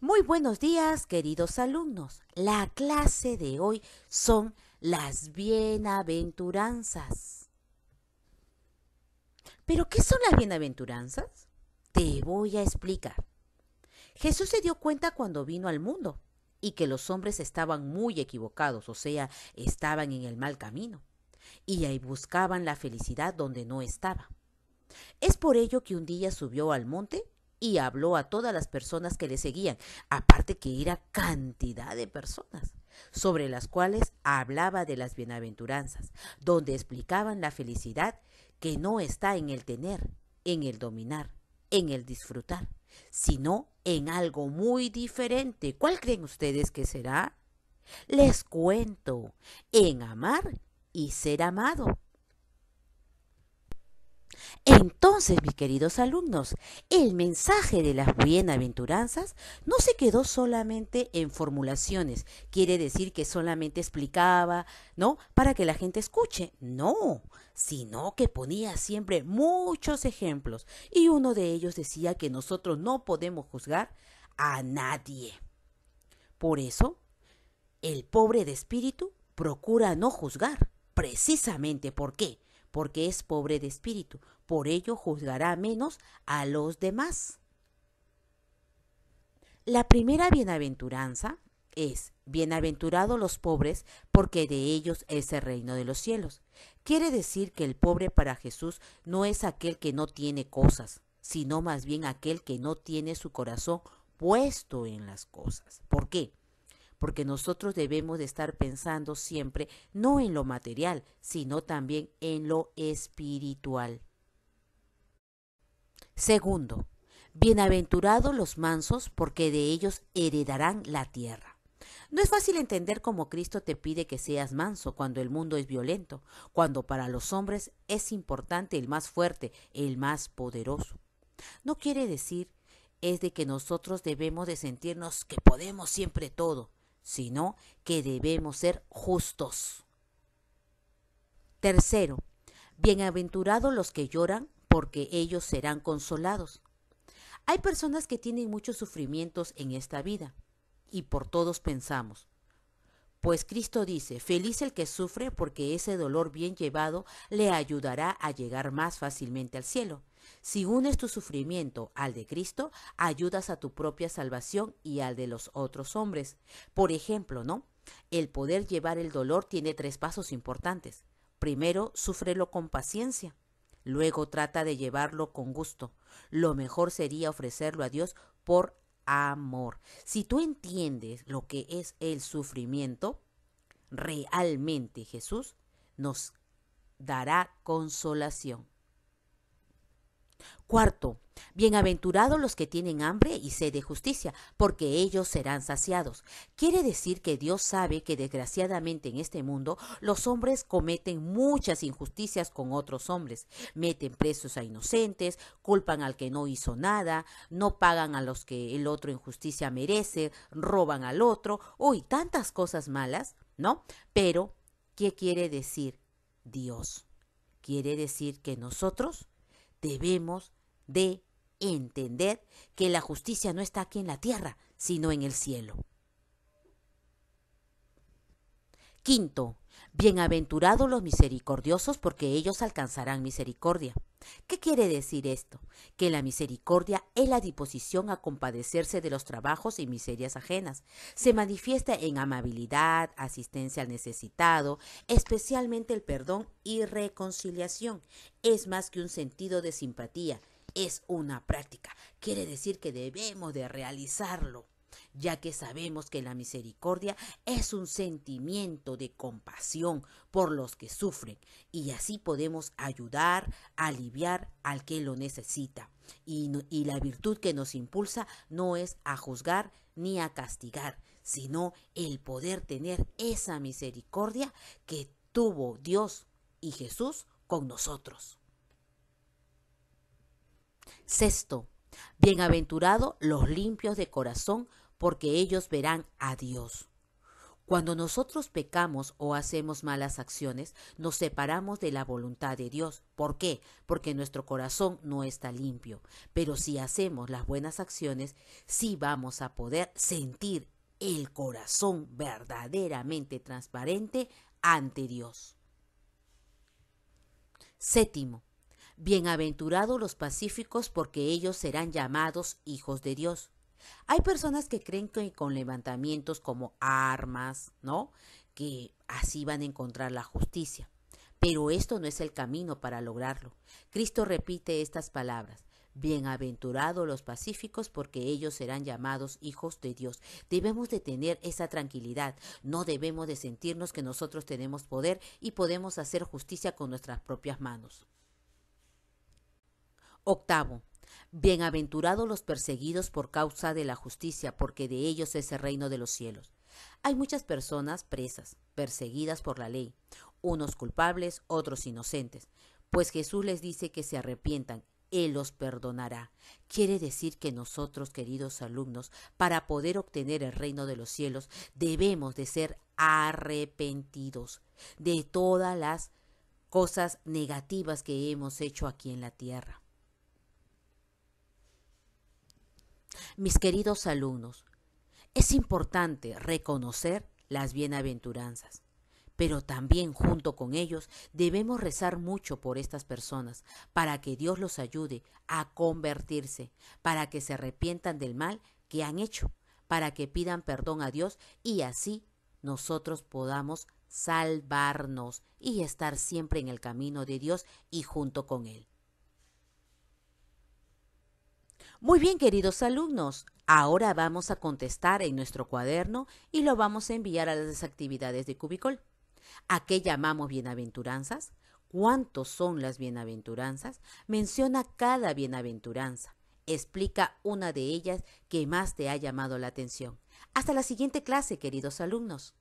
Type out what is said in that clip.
Muy buenos días, queridos alumnos. La clase de hoy son las bienaventuranzas. ¿Pero qué son las bienaventuranzas? Te voy a explicar. Jesús se dio cuenta cuando vino al mundo y que los hombres estaban muy equivocados, o sea, estaban en el mal camino, y ahí buscaban la felicidad donde no estaba. Es por ello que un día subió al monte y habló a todas las personas que le seguían, aparte que era cantidad de personas, sobre las cuales hablaba de las bienaventuranzas, donde explicaban la felicidad que no está en el tener, en el dominar, en el disfrutar, sino en algo muy diferente. ¿Cuál creen ustedes que será? Les cuento, en amar y ser amado. Entonces, mis queridos alumnos, el mensaje de las bienaventuranzas no se quedó solamente en formulaciones, quiere decir que solamente explicaba, ¿no? Para que la gente escuche, no, sino que ponía siempre muchos ejemplos y uno de ellos decía que nosotros no podemos juzgar a nadie. Por eso, el pobre de espíritu procura no juzgar, precisamente porque porque es pobre de espíritu, por ello juzgará menos a los demás. La primera bienaventuranza es, bienaventurados los pobres, porque de ellos es el reino de los cielos. Quiere decir que el pobre para Jesús no es aquel que no tiene cosas, sino más bien aquel que no tiene su corazón puesto en las cosas. ¿Por qué? porque nosotros debemos de estar pensando siempre no en lo material, sino también en lo espiritual. Segundo, bienaventurados los mansos, porque de ellos heredarán la tierra. No es fácil entender cómo Cristo te pide que seas manso cuando el mundo es violento, cuando para los hombres es importante el más fuerte, el más poderoso. No quiere decir es de que nosotros debemos de sentirnos que podemos siempre todo, sino que debemos ser justos. Tercero, bienaventurados los que lloran, porque ellos serán consolados. Hay personas que tienen muchos sufrimientos en esta vida, y por todos pensamos. Pues Cristo dice, feliz el que sufre, porque ese dolor bien llevado le ayudará a llegar más fácilmente al cielo. Si unes tu sufrimiento al de Cristo, ayudas a tu propia salvación y al de los otros hombres. Por ejemplo, ¿no? El poder llevar el dolor tiene tres pasos importantes. Primero, sufrelo con paciencia. Luego trata de llevarlo con gusto. Lo mejor sería ofrecerlo a Dios por amor. Si tú entiendes lo que es el sufrimiento, realmente Jesús nos dará consolación. Cuarto, bienaventurados los que tienen hambre y sed de justicia, porque ellos serán saciados. Quiere decir que Dios sabe que desgraciadamente en este mundo los hombres cometen muchas injusticias con otros hombres, meten presos a inocentes, culpan al que no hizo nada, no pagan a los que el otro en justicia merece, roban al otro, uy, tantas cosas malas, ¿no? Pero, ¿qué quiere decir Dios? Quiere decir que nosotros debemos de entender que la justicia no está aquí en la tierra, sino en el cielo. Quinto, Bienaventurados los misericordiosos porque ellos alcanzarán misericordia. ¿Qué quiere decir esto? Que la misericordia es la disposición a compadecerse de los trabajos y miserias ajenas. Se manifiesta en amabilidad, asistencia al necesitado, especialmente el perdón y reconciliación. Es más que un sentido de simpatía, es una práctica. Quiere decir que debemos de realizarlo ya que sabemos que la misericordia es un sentimiento de compasión por los que sufren y así podemos ayudar, aliviar al que lo necesita. Y, la virtud que nos impulsa no es a juzgar ni a castigar, sino el poder tener esa misericordia que tuvo Dios y Jesús con nosotros. Sexto, bienaventurados los limpios de corazón, porque ellos verán a Dios. Cuando nosotros pecamos o hacemos malas acciones, nos separamos de la voluntad de Dios. ¿Por qué? Porque nuestro corazón no está limpio. Pero si hacemos las buenas acciones, sí vamos a poder sentir el corazón verdaderamente transparente ante Dios. Séptimo, bienaventurados los pacíficos porque ellos serán llamados hijos de Dios. Hay personas que creen que con levantamientos como armas, ¿no? Que así van a encontrar la justicia. Pero esto no es el camino para lograrlo. Cristo repite estas palabras. Bienaventurados los pacíficos porque ellos serán llamados hijos de Dios. Debemos de tener esa tranquilidad, no debemos de sentirnos que nosotros tenemos poder y podemos hacer justicia con nuestras propias manos. Octavo, Bienaventurados los perseguidos por causa de la justicia, porque de ellos es el reino de los cielos. Hay muchas personas presas, perseguidas por la ley, unos culpables, otros inocentes, pues Jesús les dice que se arrepientan él los perdonará. Quiere decir que nosotros, queridos alumnos, para poder obtener el reino de los cielos, debemos de ser arrepentidos de todas las cosas negativas que hemos hecho aquí en la tierra. Mis queridos alumnos, es importante reconocer las bienaventuranzas, pero también junto con ellos debemos rezar mucho por estas personas para que Dios los ayude a convertirse, para que se arrepientan del mal que han hecho, para que pidan perdón a Dios y así nosotros podamos salvarnos y estar siempre en el camino de Dios y junto con Él. Muy bien, queridos alumnos, ahora vamos a contestar en nuestro cuaderno y lo vamos a enviar a las actividades de Cubicol. ¿A qué llamamos bienaventuranzas? ¿Cuántos son las bienaventuranzas? Menciona cada bienaventuranza. Explica una de ellas que más te ha llamado la atención. Hasta la siguiente clase, queridos alumnos.